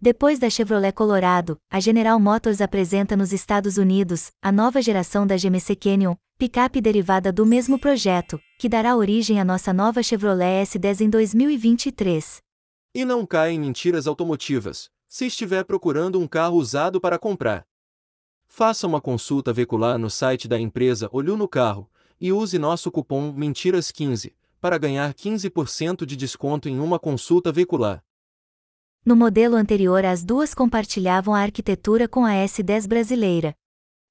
Depois da Chevrolet Colorado, a General Motors apresenta nos Estados Unidos a nova geração da GMC Canyon, picape derivada do mesmo projeto, que dará origem à nossa nova Chevrolet S10 em 2023. E não caia em mentiras automotivas, se estiver procurando um carro usado para comprar. Faça uma consulta veicular no site da empresa Olho no Carro e use nosso cupom Mentiras15 para ganhar 15% de desconto em uma consulta veicular. No modelo anterior, as duas compartilhavam a arquitetura com a S10 brasileira.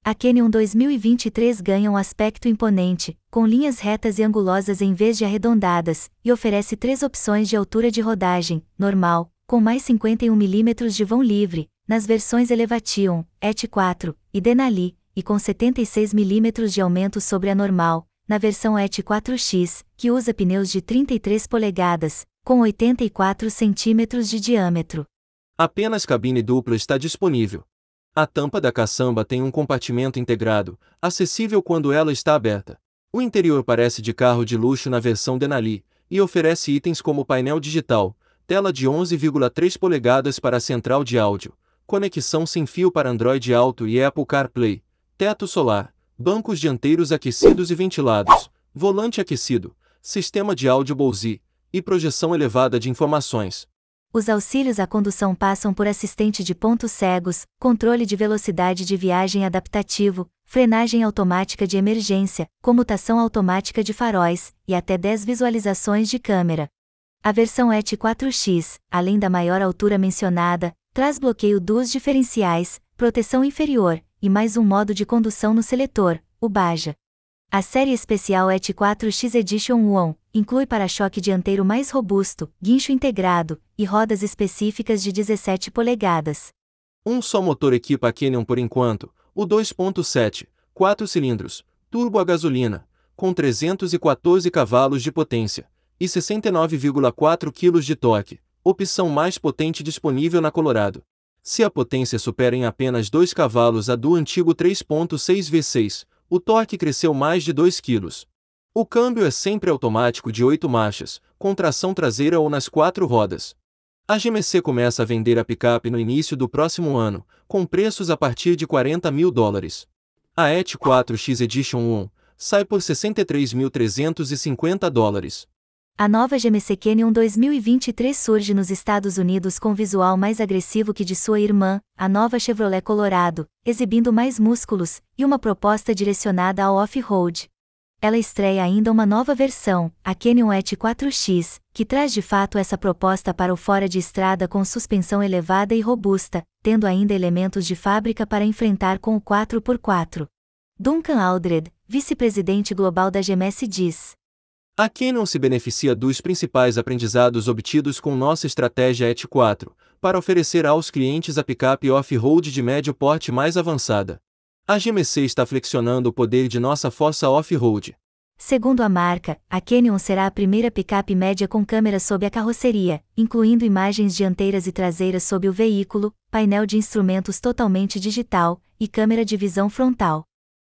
A Canyon 2023 ganha um aspecto imponente, com linhas retas e angulosas em vez de arredondadas, e oferece três opções de altura de rodagem: normal, com mais 51 mm de vão livre, nas versões Elevation, ET 4 e Denali, e com 76 mm de aumento sobre a normal, na versão ET 4X, que usa pneus de 33 polegadas, com 84 centímetros de diâmetro. Apenas cabine dupla está disponível. A tampa da caçamba tem um compartimento integrado, acessível quando ela está aberta. O interior parece de carro de luxo na versão Denali e oferece itens como painel digital, tela de 11,3 polegadas para a central de áudio, conexão sem fio para Android Auto e Apple CarPlay, teto solar, bancos dianteiros aquecidos e ventilados, volante aquecido, sistema de áudio Bose, e projeção elevada de informações. Os auxílios à condução passam por assistente de pontos cegos, controle de velocidade de viagem adaptativo, frenagem automática de emergência, comutação automática de faróis e até 10 visualizações de câmera. A versão ET 4X, além da maior altura mencionada, traz bloqueio dos diferenciais, proteção inferior e mais um modo de condução no seletor, o Baja. A série especial ET 4X Edition One inclui para-choque dianteiro mais robusto, guincho integrado e rodas específicas de 17 polegadas. Um só motor equipa a Canyon por enquanto, o 2.7, 4 cilindros, turbo a gasolina, com 314 cavalos de potência e 69,4 kg de torque, opção mais potente disponível na Colorado. Se a potência supera em apenas 2 cavalos a do antigo 3.6 V6, o torque cresceu mais de 2 kg. O câmbio é sempre automático de 8 marchas, com tração traseira ou nas quatro rodas. A GMC começa a vender a picape no início do próximo ano, com preços a partir de 40 mil dólares. A ET 4X Edition 1 sai por 63.350 dólares. A nova GMC Canyon 2023 surge nos Estados Unidos com visual mais agressivo que de sua irmã, a nova Chevrolet Colorado, exibindo mais músculos e uma proposta direcionada ao off-road ela estreia ainda uma nova versão, a Canyon ET 4X, que traz de fato essa proposta para o fora de estrada com suspensão elevada e robusta, tendo ainda elementos de fábrica para enfrentar com o 4x4. Duncan Aldred, vice-presidente global da GMS diz: A Canyon se beneficia dos principais aprendizados obtidos com nossa estratégia ET4, para oferecer aos clientes a picape off-road de médio porte mais avançada. A GMC está flexionando o poder de nossa força off-road. Segundo a marca, a Canyon será a primeira picape média com câmera sob a carroceria, incluindo imagens dianteiras e traseiras sob o veículo, painel de instrumentos totalmente digital e câmera de visão frontal.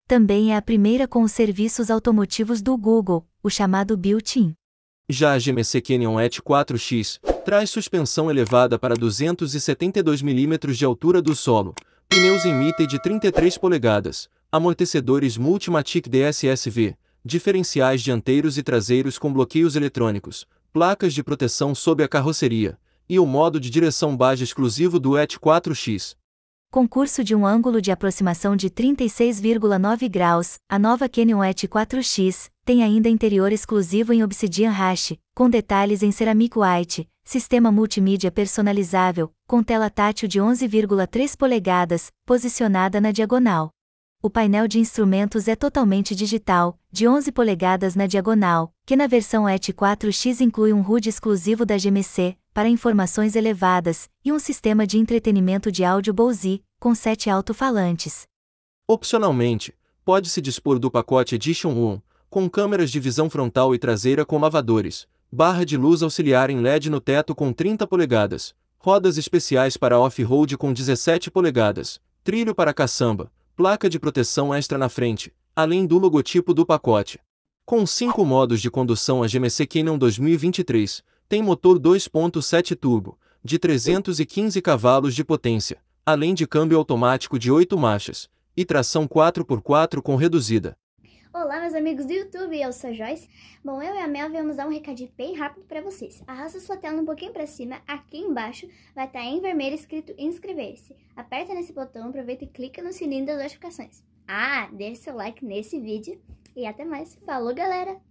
Também é a primeira com os serviços automotivos do Google, o chamado Built-in. Já a GMC Canyon ET 4X traz suspensão elevada para 272 mm de altura do solo, pneus em Mite de 33 polegadas, amortecedores Multimatic DSSV, diferenciais dianteiros e traseiros com bloqueios eletrônicos, placas de proteção sob a carroceria, e o modo de direção baixa exclusivo do ET 4X. Concurso de um ângulo de aproximação de 36,9 graus, a nova Canyon ET 4X tem ainda interior exclusivo em obsidian hash, com detalhes em ceramic white, sistema multimídia personalizável, com tela tátil de 11,3 polegadas, posicionada na diagonal. O painel de instrumentos é totalmente digital, de 11 polegadas na diagonal, que na versão ET 4X inclui um HUD exclusivo da GMC, para informações elevadas, e um sistema de entretenimento de áudio Bose, com sete alto-falantes. Opcionalmente, pode-se dispor do pacote Edition 1, com câmeras de visão frontal e traseira com lavadores, barra de luz auxiliar em LED no teto com 30 polegadas, rodas especiais para off-road com 17 polegadas, trilho para caçamba, placa de proteção extra na frente, além do logotipo do pacote. Com cinco modos de condução a GMC Canyon 2023, tem motor 2.7 turbo, de 315 cavalos de potência, além de câmbio automático de 8 marchas, e tração 4x4 com reduzida. Olá, meus amigos do YouTube, eu sou a Joyce. Bom, eu e a Mel vamos dar um recadinho bem rápido para vocês. Arrasta sua tela um pouquinho para cima, aqui embaixo vai estar tá em vermelho escrito inscrever-se. Aperta nesse botão, aproveita e clica no sininho das notificações. Ah, deixa seu like nesse vídeo e até mais. Falou, galera!